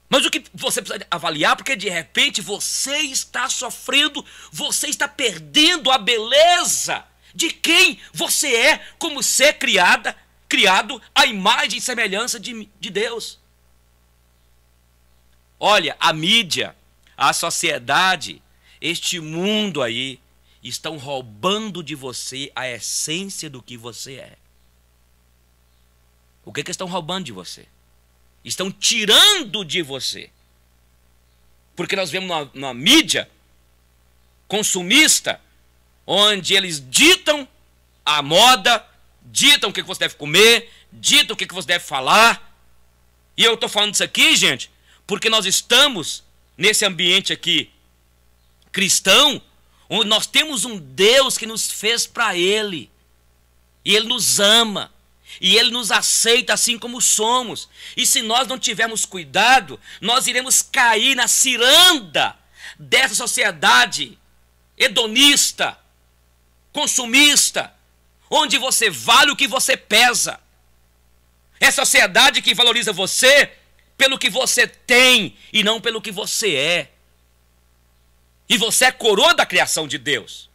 Mas o que você precisa avaliar, porque de repente você está sofrendo, você está perdendo a beleza de quem você é como ser criada criado à imagem e semelhança de, de Deus. Olha, a mídia, a sociedade, este mundo aí, estão roubando de você a essência do que você é. O que, que estão roubando de você? Estão tirando de você. Porque nós vemos na uma mídia consumista onde eles ditam a moda, ditam o que você deve comer, ditam o que você deve falar. E eu estou falando isso aqui, gente, porque nós estamos nesse ambiente aqui cristão, onde nós temos um Deus que nos fez para Ele. E Ele nos ama. E Ele nos aceita assim como somos. E se nós não tivermos cuidado, nós iremos cair na ciranda dessa sociedade hedonista, consumista, onde você vale o que você pesa. É sociedade que valoriza você pelo que você tem e não pelo que você é. E você é coroa da criação de Deus.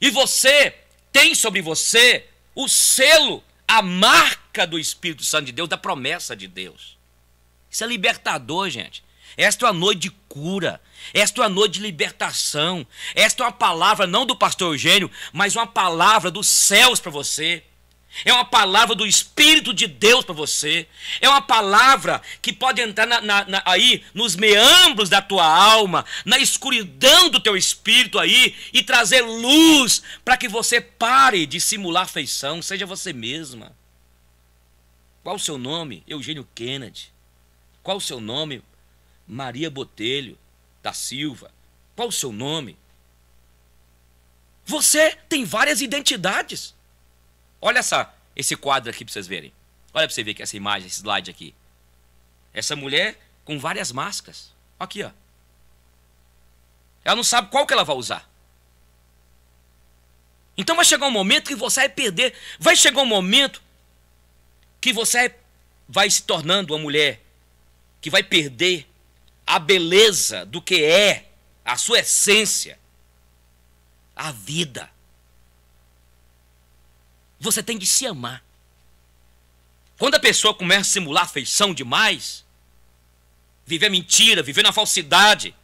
E você tem sobre você o selo, a marca do Espírito Santo de Deus, da promessa de Deus. Isso é libertador, gente. Esta é uma noite de cura. Esta é uma noite de libertação. Esta é uma palavra não do pastor Eugênio, mas uma palavra dos céus para você. É uma palavra do Espírito de Deus para você. É uma palavra que pode entrar na, na, na, aí nos meandros da tua alma, na escuridão do teu espírito aí e trazer luz para que você pare de simular feição, seja você mesma. Qual o seu nome? Eugênio Kennedy. Qual o seu nome? Maria Botelho da Silva. Qual o seu nome? Você tem várias identidades. Olha essa, esse quadro aqui para vocês verem. Olha para você ver que essa imagem, esse slide aqui. Essa mulher com várias máscaras. Aqui, ó. Ela não sabe qual que ela vai usar. Então vai chegar um momento que você vai perder. Vai chegar um momento que você vai se tornando uma mulher que vai perder a beleza do que é, a sua essência, a vida. Você tem de se amar. Quando a pessoa começa a simular afeição demais, viver mentira, viver na falsidade,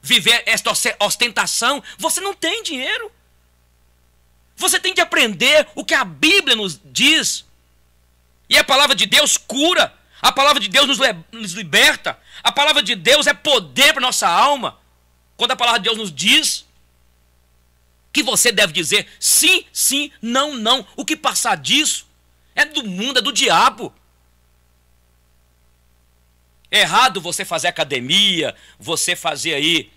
viver esta ostentação, você não tem dinheiro. Você tem de aprender o que a Bíblia nos diz. E a palavra de Deus cura a palavra de Deus nos, nos liberta. A palavra de Deus é poder para nossa alma. Quando a palavra de Deus nos diz que você deve dizer sim, sim, não, não. O que passar disso é do mundo, é do diabo. É errado você fazer academia, você fazer aí,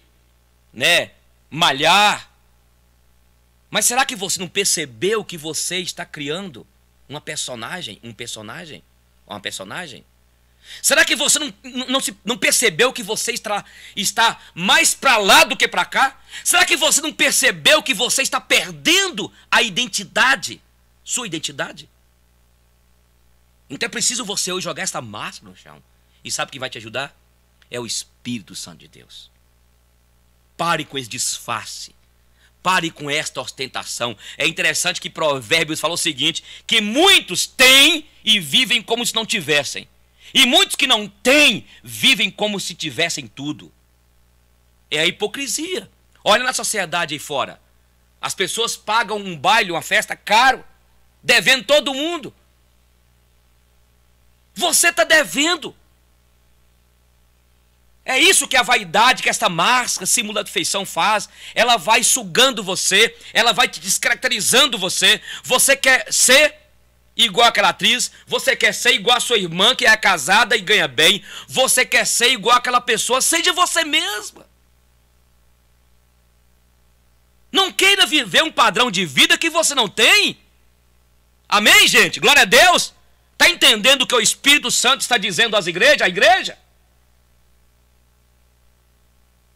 né, malhar. Mas será que você não percebeu que você está criando uma personagem, um personagem, uma personagem? Será que você não, não, se, não percebeu que você está, está mais para lá do que para cá? Será que você não percebeu que você está perdendo a identidade, sua identidade? Então é preciso você hoje jogar essa máscara no chão. E sabe o que vai te ajudar? É o Espírito Santo de Deus. Pare com esse disfarce. Pare com esta ostentação. É interessante que Provérbios fala o seguinte: que muitos têm e vivem como se não tivessem. E muitos que não têm vivem como se tivessem tudo. É a hipocrisia. Olha na sociedade aí fora. As pessoas pagam um baile, uma festa caro, devendo todo mundo. Você está devendo. É isso que a vaidade, que esta máscara simula de feição faz. Ela vai sugando você, ela vai te descaracterizando você. Você quer ser igual aquela atriz, você quer ser igual a sua irmã que é casada e ganha bem, você quer ser igual aquela pessoa, seja você mesma. Não queira viver um padrão de vida que você não tem. Amém, gente? Glória a Deus. Está entendendo o que o Espírito Santo está dizendo às igrejas, à igreja?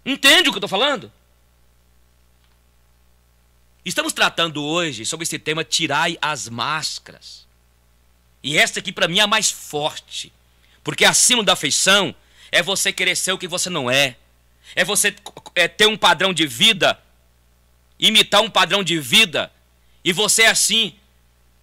Entende o que eu estou falando? Estamos tratando hoje sobre esse tema tirai as máscaras. E esta aqui para mim é a mais forte. Porque acima da afeição é você querer ser o que você não é. É você é ter um padrão de vida, imitar um padrão de vida. E você é assim.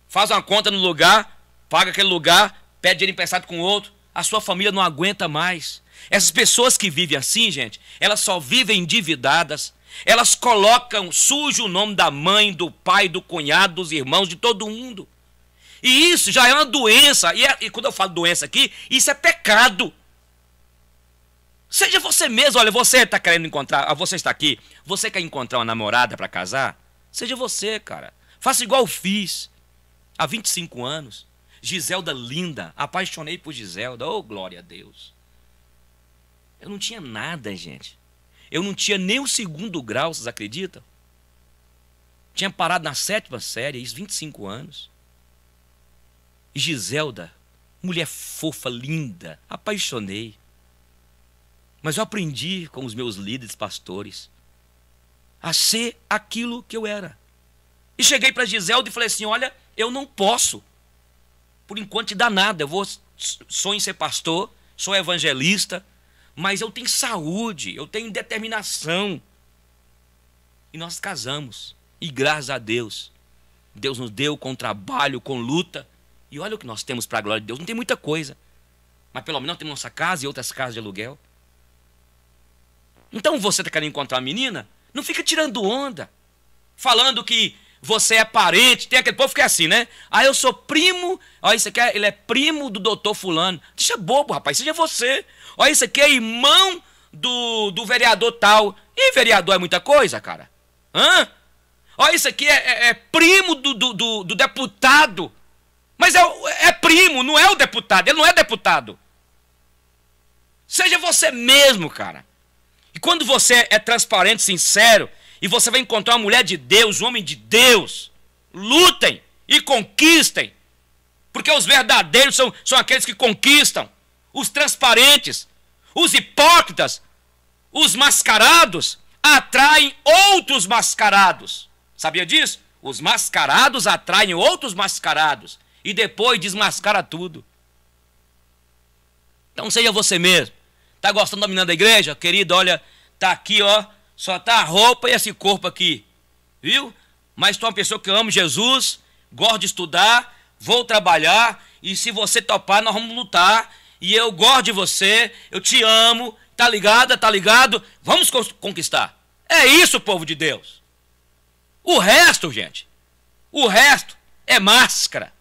Faz uma conta no lugar, paga aquele lugar, pede dinheiro emprestado com outro. A sua família não aguenta mais. Essas pessoas que vivem assim, gente, elas só vivem endividadas. Elas colocam sujo o nome da mãe, do pai, do cunhado, dos irmãos, de todo mundo. E isso já é uma doença. E, é, e quando eu falo doença aqui, isso é pecado. Seja você mesmo, olha, você está querendo encontrar, ah, você está aqui, você quer encontrar uma namorada para casar? Seja você, cara. Faça igual eu fiz há 25 anos. Giselda linda, apaixonei por Giselda, oh glória a Deus. Eu não tinha nada, gente. Eu não tinha nem o segundo grau, vocês acreditam? Tinha parado na sétima série, isso 25 anos. Giselda, mulher fofa, linda, apaixonei. Mas eu aprendi com os meus líderes pastores a ser aquilo que eu era. E cheguei para Giselda e falei assim: olha, eu não posso. Por enquanto te dá nada. Eu vou, sonho em ser pastor, sou evangelista, mas eu tenho saúde, eu tenho determinação. E nós casamos. E graças a Deus, Deus nos deu com trabalho, com luta, e olha o que nós temos para a glória de Deus. Não tem muita coisa. Mas pelo menos temos nossa casa e outras casas de aluguel. Então você está querendo encontrar uma menina? Não fica tirando onda. Falando que você é parente. Tem aquele povo que é assim, né? Ah, eu sou primo. Olha, isso aqui é, ele é primo do doutor fulano. Deixa bobo, rapaz. Seja você. Olha, isso aqui é irmão do, do vereador tal. E vereador é muita coisa, cara? Hã? Olha, isso aqui é, é, é primo do, do, do, do deputado mas é, é primo, não é o deputado, ele não é deputado. Seja você mesmo, cara. E quando você é transparente, sincero, e você vai encontrar uma mulher de Deus, um homem de Deus, lutem e conquistem. Porque os verdadeiros são, são aqueles que conquistam, os transparentes, os hipócritas, os mascarados atraem outros mascarados. Sabia disso? Os mascarados atraem outros mascarados e depois desmascara tudo. Então seja você mesmo. Tá gostando da menina da igreja? Querido, olha, tá aqui, ó, só tá a roupa e esse corpo aqui. Viu? Mas tu é uma pessoa que ama Jesus, gosta de estudar, vou trabalhar e se você topar, nós vamos lutar. E eu gosto de você, eu te amo, tá ligada, tá ligado? Vamos conquistar. É isso, povo de Deus. O resto, gente, o resto é máscara.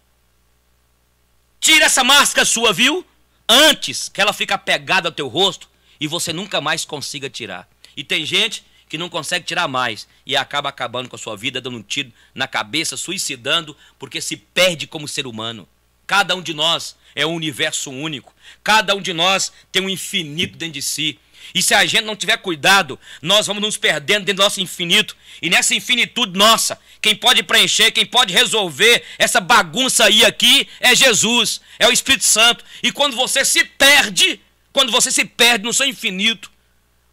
Tira essa máscara sua, viu? Antes que ela fique pegada ao teu rosto e você nunca mais consiga tirar. E tem gente que não consegue tirar mais e acaba acabando com a sua vida, dando um tiro na cabeça, suicidando, porque se perde como ser humano. Cada um de nós é um universo único. Cada um de nós tem um infinito dentro de si. E se a gente não tiver cuidado, nós vamos nos perdendo dentro do nosso infinito. E nessa infinitude nossa, quem pode preencher, quem pode resolver essa bagunça aí aqui é Jesus, é o Espírito Santo. E quando você se perde, quando você se perde no seu infinito,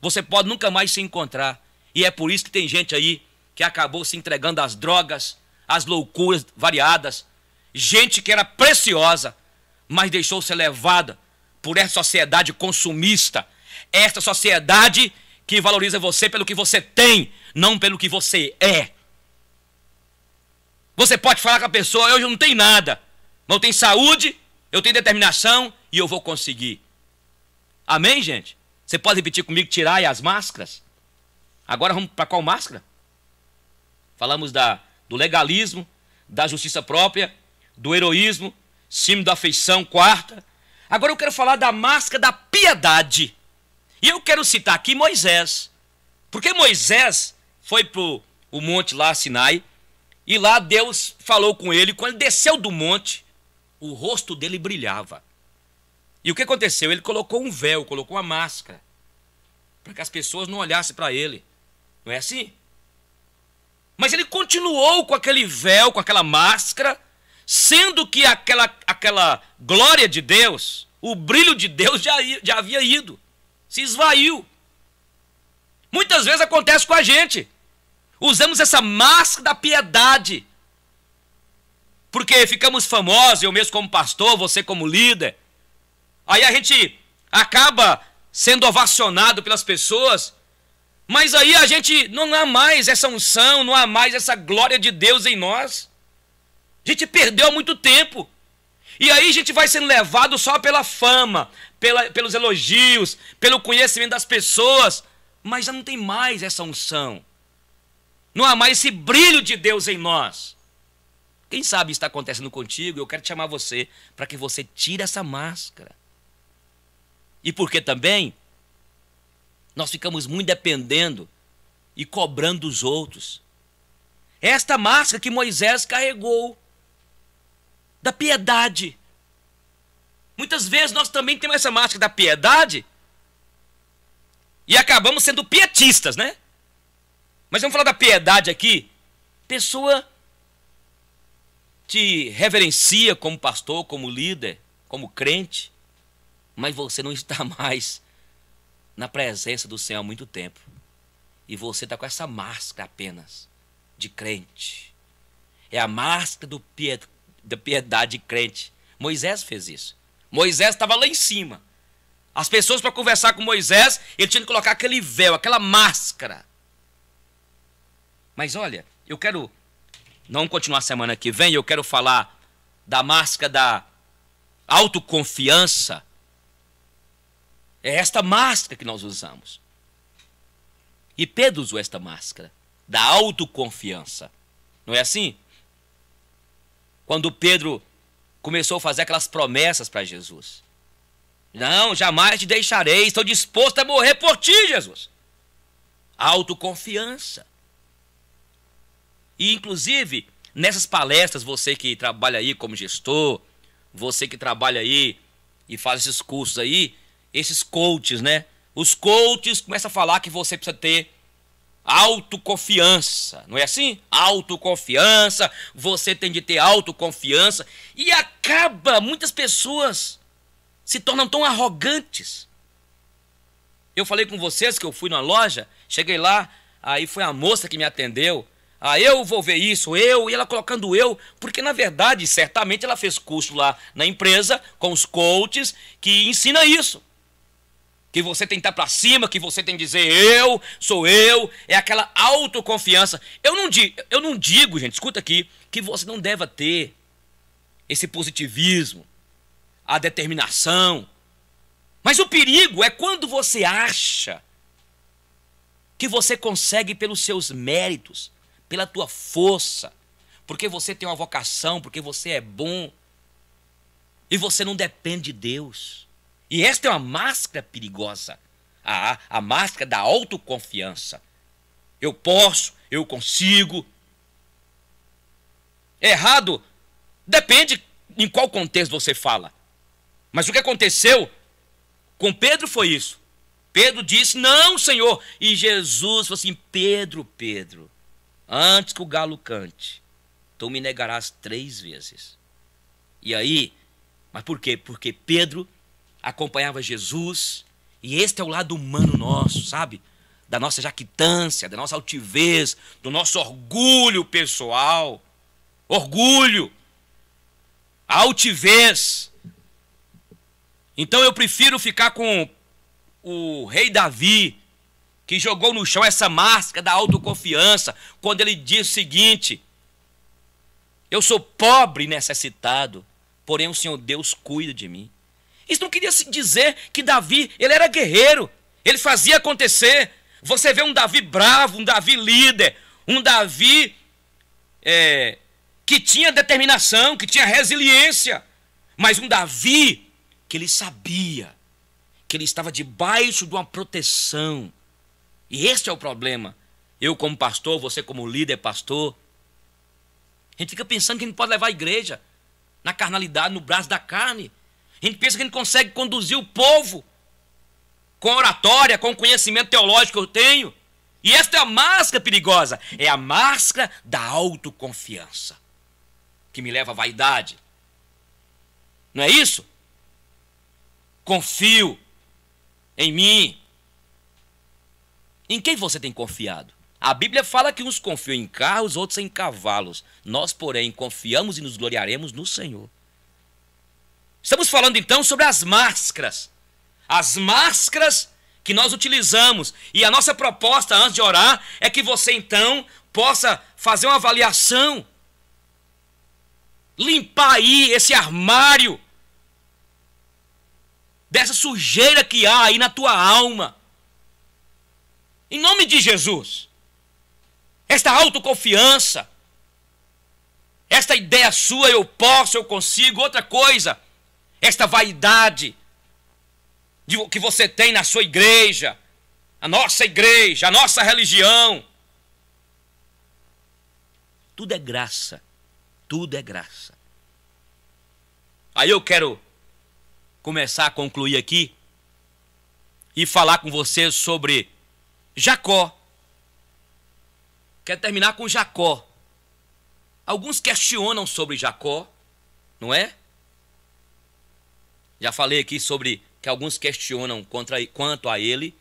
você pode nunca mais se encontrar. E é por isso que tem gente aí que acabou se entregando às drogas, às loucuras variadas. Gente que era preciosa, mas deixou ser levada por essa sociedade consumista esta sociedade que valoriza você pelo que você tem, não pelo que você é. Você pode falar com a pessoa, hoje eu não tenho nada, mas eu tenho saúde, eu tenho determinação e eu vou conseguir. Amém, gente? Você pode repetir comigo, tirar as máscaras? Agora vamos para qual máscara? Falamos da, do legalismo, da justiça própria, do heroísmo, símbolo da afeição, quarta. Agora eu quero falar da máscara da piedade. E eu quero citar aqui Moisés. Porque Moisés foi pro o monte lá, Sinai, e lá Deus falou com ele. Quando ele desceu do monte, o rosto dele brilhava. E o que aconteceu? Ele colocou um véu, colocou uma máscara, para que as pessoas não olhassem para ele. Não é assim? Mas ele continuou com aquele véu, com aquela máscara, sendo que aquela, aquela glória de Deus, o brilho de Deus já, já havia ido se esvaiu. Muitas vezes acontece com a gente. Usamos essa máscara da piedade. Porque ficamos famosos, eu mesmo como pastor, você como líder. Aí a gente acaba sendo ovacionado pelas pessoas, mas aí a gente não há mais essa unção, não há mais essa glória de Deus em nós. A gente perdeu há muito tempo. E aí a gente vai sendo levado só pela fama, pela, pelos elogios, pelo conhecimento das pessoas, mas já não tem mais essa unção. Não há mais esse brilho de Deus em nós. Quem sabe está acontecendo contigo, eu quero te chamar você para que você tire essa máscara. E porque também nós ficamos muito dependendo e cobrando dos outros. É esta máscara que Moisés carregou da piedade. Muitas vezes nós também temos essa máscara da piedade e acabamos sendo pietistas, né? Mas vamos falar da piedade aqui. Pessoa te reverencia como pastor, como líder, como crente, mas você não está mais na presença do Senhor há muito tempo. E você está com essa máscara apenas de crente. É a máscara do da piedade crente. Moisés fez isso. Moisés estava lá em cima. As pessoas, para conversar com Moisés, ele tinha que colocar aquele véu, aquela máscara. Mas olha, eu quero. Não continuar a semana que vem, eu quero falar da máscara da autoconfiança. É esta máscara que nós usamos. E Pedro usou esta máscara da autoconfiança. Não é assim? quando Pedro começou a fazer aquelas promessas para Jesus. Não, jamais te deixarei, estou disposto a morrer por ti, Jesus. Autoconfiança. E, inclusive, nessas palestras, você que trabalha aí como gestor, você que trabalha aí e faz esses cursos aí, esses coaches, né? Os coaches começam a falar que você precisa ter autoconfiança, não é assim? Autoconfiança, você tem de ter autoconfiança e acaba muitas pessoas se tornam tão arrogantes. Eu falei com vocês que eu fui na loja, cheguei lá, aí foi a moça que me atendeu. Ah, eu vou ver isso, eu, e ela colocando eu, porque na verdade, certamente ela fez curso lá na empresa com os coaches que ensina isso que você tem que estar para cima, que você tem que dizer eu, sou eu, é aquela autoconfiança. Eu não, digo, eu não digo, gente, escuta aqui, que você não deva ter esse positivismo, a determinação. Mas o perigo é quando você acha que você consegue pelos seus méritos, pela tua força, porque você tem uma vocação, porque você é bom. E você não depende de Deus. E esta é uma máscara perigosa a, a máscara da autoconfiança. Eu posso, eu consigo. É errado depende em qual contexto você fala. Mas o que aconteceu com Pedro foi isso. Pedro disse: Não, Senhor. E Jesus falou assim: Pedro, Pedro, antes que o galo cante, tu me negarás três vezes. E aí, mas por quê? Porque Pedro acompanhava Jesus. E este é o lado humano nosso, sabe? Da nossa jactância, da nossa altivez, do nosso orgulho pessoal. Orgulho. Altivez. Então eu prefiro ficar com o rei Davi, que jogou no chão essa máscara da autoconfiança, quando ele diz o seguinte: Eu sou pobre e necessitado, porém o Senhor Deus cuida de mim. Isso não queria dizer que Davi, ele era guerreiro, ele fazia acontecer. Você vê um Davi bravo, um Davi líder, um Davi é, que tinha determinação, que tinha resiliência, mas um Davi que ele sabia que ele estava debaixo de uma proteção. E esse é o problema. Eu, como pastor, você, como líder, pastor. A gente fica pensando que a gente pode levar a igreja na carnalidade, no braço da carne. A gente pensa que a gente consegue conduzir o povo com oratória, com o conhecimento teológico que eu tenho. E esta é a máscara perigosa, é a máscara da autoconfiança, que me leva à vaidade. Não é isso? Confio em mim. Em quem você tem confiado? A Bíblia fala que uns confiam em carros, outros em cavalos. Nós, porém, confiamos e nos gloriaremos no Senhor. Estamos falando então sobre as máscaras. As máscaras que nós utilizamos. E a nossa proposta antes de orar é que você então possa fazer uma avaliação. Limpar aí esse armário dessa sujeira que há aí na tua alma. Em nome de Jesus. Esta autoconfiança, esta ideia sua, eu posso, eu consigo, outra coisa esta vaidade que você tem na sua igreja, a nossa igreja, a nossa religião. Tudo é graça. Tudo é graça. Aí eu quero começar a concluir aqui e falar com vocês sobre Jacó. Quero terminar com Jacó. Alguns questionam sobre Jacó, não é? Já falei aqui sobre que alguns questionam contra, quanto a ele,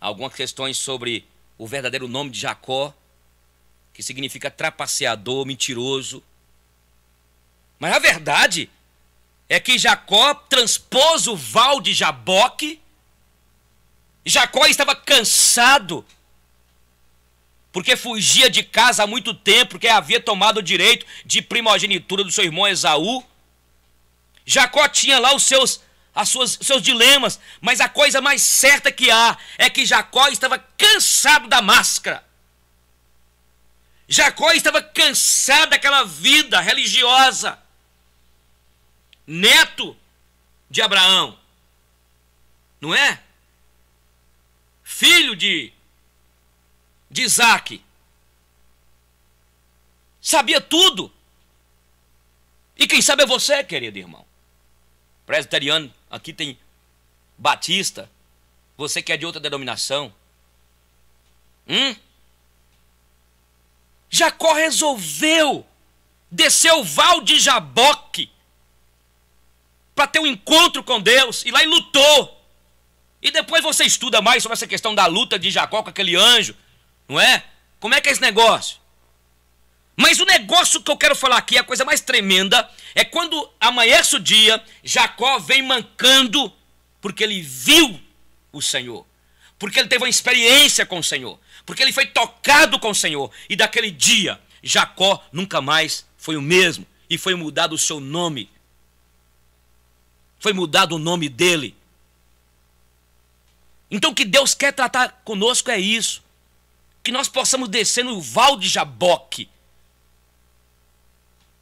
algumas questões sobre o verdadeiro nome de Jacó, que significa trapaceador, mentiroso. Mas a verdade é que Jacó transpôs o val de Jaboque. Jacó estava cansado, porque fugia de casa há muito tempo, porque havia tomado o direito de primogenitura do seu irmão Esaú. Jacó tinha lá os seus as suas, seus dilemas, mas a coisa mais certa que há é que Jacó estava cansado da máscara. Jacó estava cansado daquela vida religiosa. Neto de Abraão, não é? Filho de, de Isaac. Sabia tudo. E quem sabe é você, querido irmão presbiteriano, aqui tem batista. Você que é de outra denominação. Hum? Jacó resolveu descer o val de Jaboque para ter um encontro com Deus e lá ele lutou. E depois você estuda mais sobre essa questão da luta de Jacó com aquele anjo, não é? Como é que é esse negócio? Mas o negócio que eu quero falar aqui, a coisa mais tremenda, é quando amanhece o dia, Jacó vem mancando, porque ele viu o Senhor, porque ele teve uma experiência com o Senhor, porque ele foi tocado com o Senhor, e daquele dia, Jacó nunca mais foi o mesmo, e foi mudado o seu nome, foi mudado o nome dele. Então o que Deus quer tratar conosco é isso, que nós possamos descer no val de Jaboque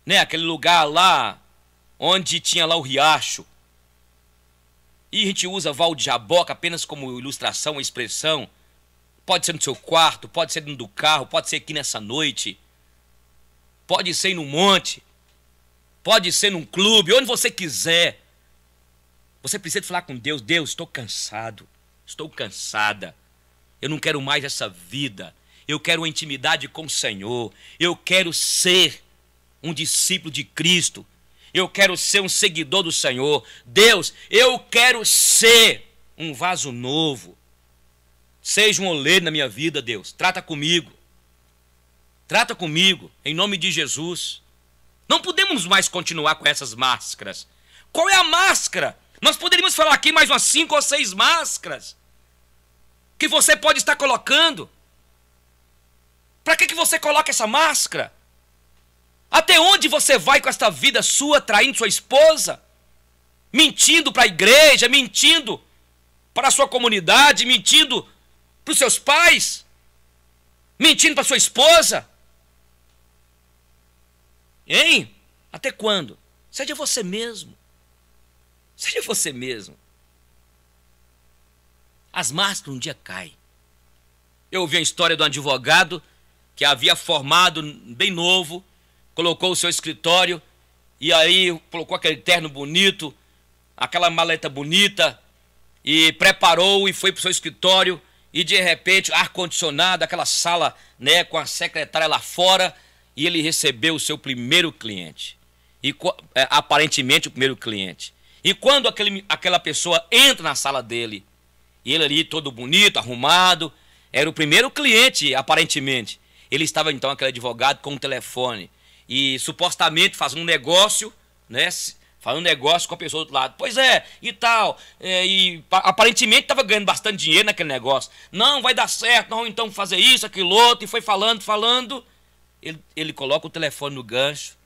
né? Aquele lugar lá onde tinha lá o riacho. E a gente usa val de jaboca apenas como ilustração, expressão. Pode ser no seu quarto, pode ser dentro do carro, pode ser aqui nessa noite. Pode ser no monte. Pode ser num clube, onde você quiser. Você precisa falar com Deus. Deus, estou cansado. Estou cansada. Eu não quero mais essa vida. Eu quero uma intimidade com o Senhor. Eu quero ser um discípulo de Cristo. Eu quero ser um seguidor do Senhor. Deus, eu quero ser um vaso novo. Seja um oleiro na minha vida, Deus. Trata comigo. Trata comigo, em nome de Jesus. Não podemos mais continuar com essas máscaras. Qual é a máscara? Nós poderíamos falar aqui mais umas cinco ou seis máscaras que você pode estar colocando. Para que, que você coloca essa máscara? Até onde você vai com esta vida sua traindo sua esposa? Mentindo para a igreja, mentindo para a sua comunidade, mentindo para os seus pais, mentindo para sua esposa? Hein? Até quando? Seja você mesmo. Seja você mesmo. As máscaras um dia caem. Eu ouvi a história de um advogado que havia formado, bem novo, colocou o seu escritório e aí colocou aquele terno bonito, aquela maleta bonita e preparou e foi para o seu escritório e de repente ar condicionado, aquela sala, né, com a secretária lá fora e ele recebeu o seu primeiro cliente. E é, aparentemente o primeiro cliente. E quando aquele, aquela pessoa entra na sala dele, e ele ali todo bonito, arrumado, era o primeiro cliente, aparentemente. Ele estava então, aquele advogado, com o telefone e supostamente faz um negócio, né? Faz um negócio com a pessoa do outro lado. Pois é, e tal. É, e aparentemente estava ganhando bastante dinheiro naquele negócio. Não, vai dar certo, não, então fazer isso, aquilo outro. E foi falando, falando. Ele, ele coloca o telefone no gancho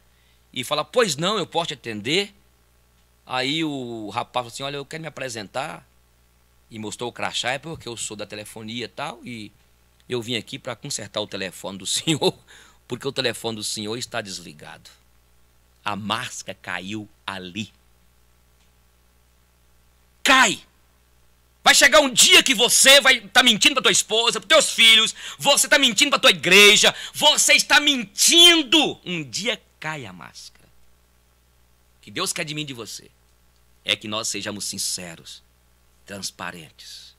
e fala: Pois não, eu posso te atender. Aí o rapaz fala assim: Olha, eu quero me apresentar. E mostrou o crachá, é porque eu sou da telefonia e tal. E eu vim aqui para consertar o telefone do senhor porque o telefone do senhor está desligado. A máscara caiu ali. Cai! Vai chegar um dia que você vai estar tá mentindo para tua esposa, para teus filhos, você está mentindo para tua igreja, você está mentindo. Um dia cai a máscara. O que Deus quer de mim de você é que nós sejamos sinceros, transparentes